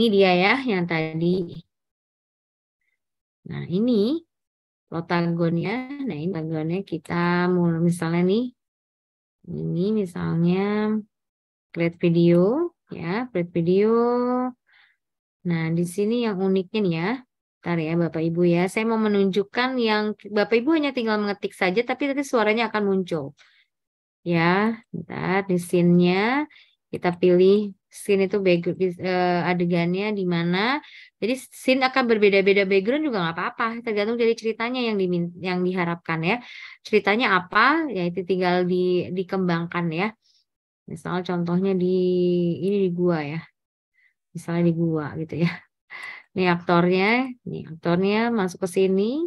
Ini dia ya yang tadi. Nah, ini protagonnya. Nah, ini protagonnya kita mulai misalnya nih. Ini misalnya create video ya, create video. Nah, di sini yang uniknya nih ya. Bentar ya Bapak Ibu ya, saya mau menunjukkan yang Bapak Ibu hanya tinggal mengetik saja tapi nanti suaranya akan muncul. Ya, kita di scene-nya kita pilih scene itu background, uh, eh, adegannya di mana. Jadi scene akan berbeda-beda background juga nggak apa-apa, tergantung dari ceritanya yang dimin yang diharapkan ya. Ceritanya apa, ya itu tinggal di dikembangkan ya. Misal contohnya di ini di gua ya. Misalnya di gua gitu ya. Ini aktornya, ini aktornya masuk ke sini.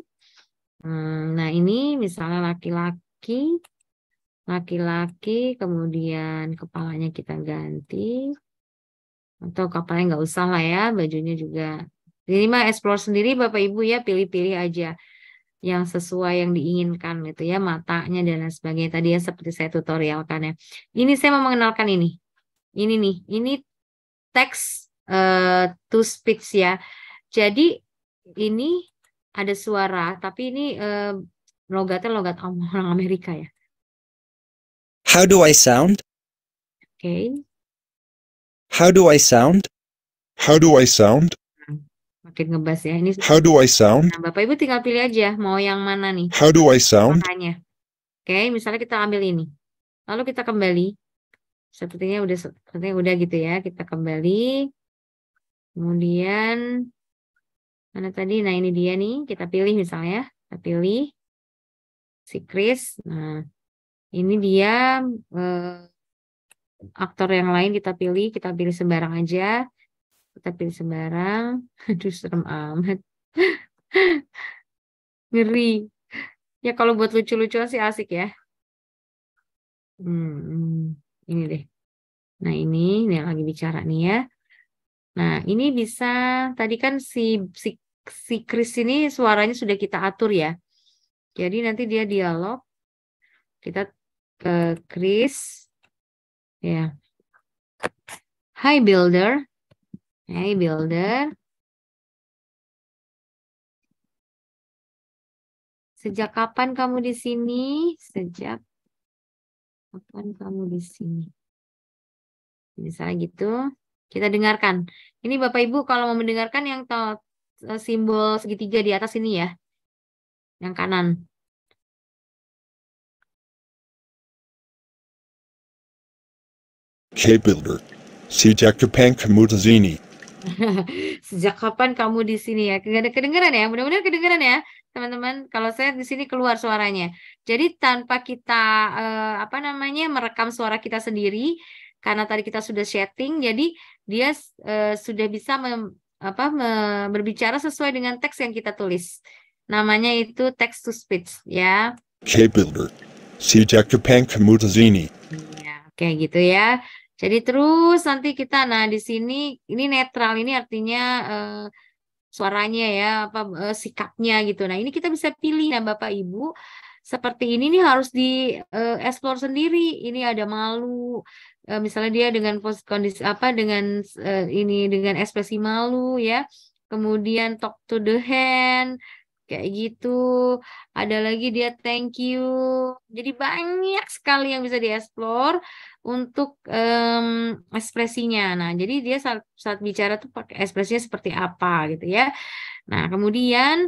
Hmm, nah, ini misalnya laki-laki laki-laki kemudian kepalanya kita ganti atau kapalnya nggak usah lah ya bajunya juga ini mah explore sendiri bapak ibu ya pilih-pilih aja yang sesuai yang diinginkan gitu ya matanya dan lain sebagainya tadi ya seperti saya tutorialkan ya ini saya mau mengenalkan ini ini nih ini teks uh, to speech ya jadi ini ada suara tapi ini uh, logatnya logat orang Amerika ya How do I sound? Oke okay. How do I sound? How do I sound? Makin ngebas ya. Ini How do I sound? Nah, Bapak Ibu tinggal pilih aja mau yang mana nih. How do I sound? Makanya. Oke, okay, misalnya kita ambil ini. Lalu kita kembali. Sepertinya udah sepertinya udah gitu ya. Kita kembali. Kemudian mana tadi? Nah, ini dia nih. Kita pilih misalnya. Kita pilih si Chris. Nah, ini dia eh, aktor yang lain kita pilih, kita pilih sembarang aja. Kita pilih sembarang. Aduh, serem amat. Ngeri. Ya kalau buat lucu-lucuan sih asik ya. Hmm, ini deh. Nah ini, ini yang lagi bicara nih ya. Nah ini bisa, tadi kan si, si, si Chris ini suaranya sudah kita atur ya. Jadi nanti dia dialog. Kita ke Chris, Ya. Hi builder. Hi builder. Sejak kapan kamu di sini? Sejak kapan kamu di sini? Misalnya gitu. Kita dengarkan. Ini Bapak Ibu kalau mau mendengarkan yang eh, simbol segitiga di atas ini ya. Yang kanan. K-Builder. Sejak kapan kamu di sini? Sejak kapan kamu di sini ya? Kedengeran ya? Mudah-mudahan kedengeran ya, teman-teman. Kalau saya di sini keluar suaranya. Jadi tanpa kita eh, apa namanya merekam suara kita sendiri, karena tadi kita sudah chatting, jadi dia eh, sudah bisa mem, apa me, berbicara sesuai dengan teks yang kita tulis. Namanya itu text to speech ya. K-Builder. Sejak kapan kamu di sini? Ya, kayak gitu ya. Jadi terus nanti kita nah di sini ini netral ini artinya uh, suaranya ya apa uh, sikapnya gitu. Nah, ini kita bisa pilih nah Bapak Ibu seperti ini nih harus di uh, explore sendiri. Ini ada malu, uh, misalnya dia dengan pos kondisi apa dengan uh, ini dengan ekspresi malu ya. Kemudian talk to the hand, kayak gitu. Ada lagi dia thank you. Jadi banyak sekali yang bisa dieksplor untuk um, ekspresinya. Nah, jadi dia saat, saat bicara tuh pakai ekspresinya seperti apa gitu ya. Nah, kemudian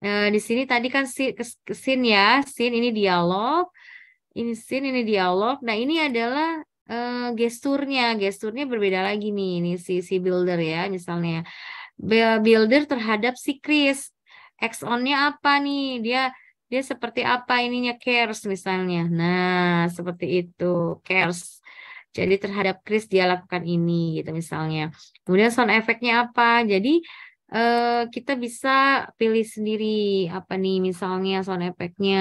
uh, di sini tadi kan scene ya, scene ini dialog, ini scene ini dialog. Nah, ini adalah uh, gesturnya, gesturnya berbeda lagi nih, ini si si builder ya misalnya builder terhadap si Chris onnya apa nih? Dia dia seperti apa ininya cares misalnya. Nah, seperti itu cares. Jadi terhadap Chris dia lakukan ini gitu misalnya. Kemudian sound efeknya apa? Jadi eh, kita bisa pilih sendiri apa nih misalnya sound efeknya.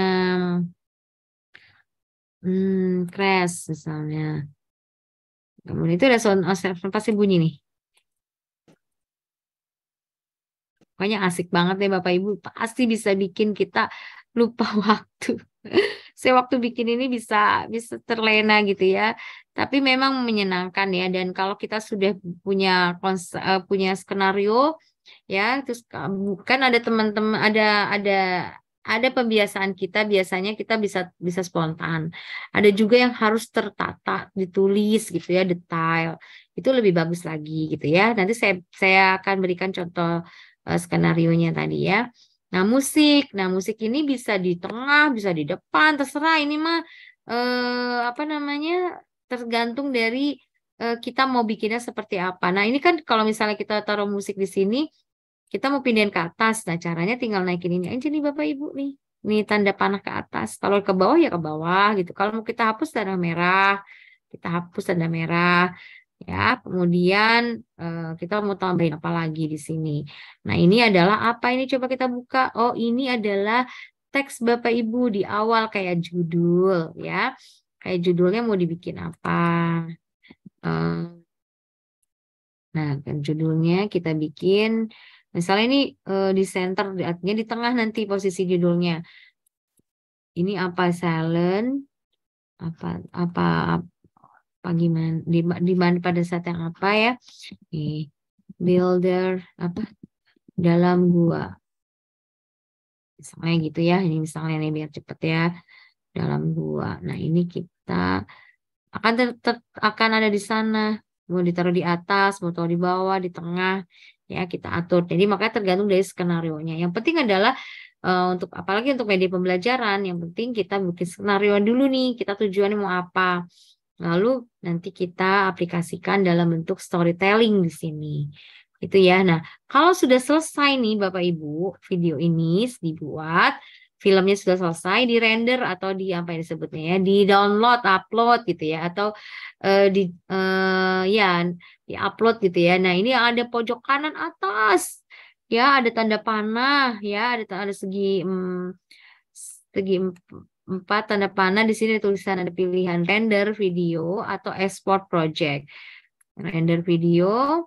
Hmm, crash misalnya. Kemudian itu ada sound oh, efek pasti bunyi nih. Pokoknya asik banget ya Bapak Ibu, pasti bisa bikin kita lupa waktu. Saya waktu bikin ini bisa bisa terlena gitu ya. Tapi memang menyenangkan ya dan kalau kita sudah punya eh, punya skenario ya terus bukan ada teman-teman ada ada ada pembiasaan kita biasanya kita bisa bisa spontan. Ada juga yang harus tertata, ditulis gitu ya, detail. Itu lebih bagus lagi gitu ya. Nanti saya saya akan berikan contoh uh, eh, skenario tadi ya. Nah, musik. Nah, musik ini bisa di tengah, bisa di depan, terserah ini mah eh, apa namanya? tergantung dari eh, kita mau bikinnya seperti apa. Nah, ini kan kalau misalnya kita taruh musik di sini, kita mau pindahin ke atas. Nah, caranya tinggal naikin ini aja nih Bapak Ibu nih. Ini tanda panah ke atas. Kalau ke bawah ya ke bawah gitu. Kalau mau kita hapus tanda merah, kita hapus tanda merah ya kemudian uh, kita mau tambahin apa lagi di sini nah ini adalah apa ini coba kita buka oh ini adalah teks bapak ibu di awal kayak judul ya kayak judulnya mau dibikin apa uh, nah kan judulnya kita bikin misalnya ini uh, di center artinya di tengah nanti posisi judulnya ini apa silent apa apa pagi man, di, di mana pada saat yang apa ya di builder apa dalam gua misalnya gitu ya ini misalnya ini biar cepet ya dalam gua nah ini kita akan tetap akan ada di sana mau ditaruh di atas mau taruh di bawah di tengah ya kita atur jadi makanya tergantung dari skenario nya yang penting adalah uh, untuk apalagi untuk media pembelajaran yang penting kita bikin skenario dulu nih kita tujuannya mau apa Lalu nanti kita aplikasikan dalam bentuk storytelling di sini. Itu ya. Nah, kalau sudah selesai nih Bapak Ibu, video ini dibuat, filmnya sudah selesai di render atau di apa yang disebutnya ya, di download, upload gitu ya atau uh, di uh, ya di upload gitu ya. Nah, ini ada pojok kanan atas. Ya, ada tanda panah, ya, ada ada segi hmm, segi Empat, tanda panah di sini tulisan ada pilihan render video atau export project. Render video,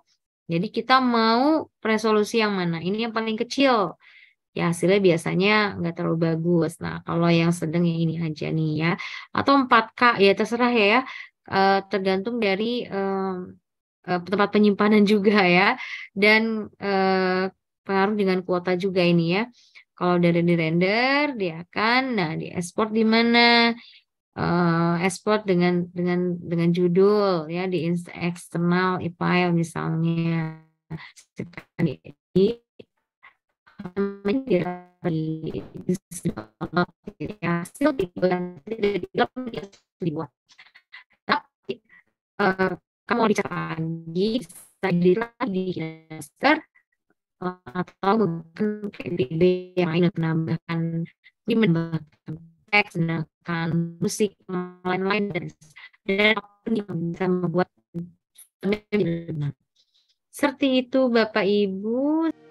jadi kita mau resolusi yang mana? Ini yang paling kecil. Ya hasilnya biasanya nggak terlalu bagus. Nah kalau yang sedang yang ini aja nih ya. Atau 4K ya terserah ya. Uh, tergantung dari uh, uh, tempat penyimpanan juga ya. Dan pengaruh dengan kuota juga ini ya. Kalau dari di render dia akan nah di export di mana? Uh, export dengan dengan dengan judul ya di eksternal e-file misalnya di, ya, di eh, kamu mau lagi bisa di atau PPD yang lain menambahkan ini menambahkan teks, menambahkan musik, lain-lain dan dan apapun yang bisa membuat menjadi Seperti itu Bapak Ibu.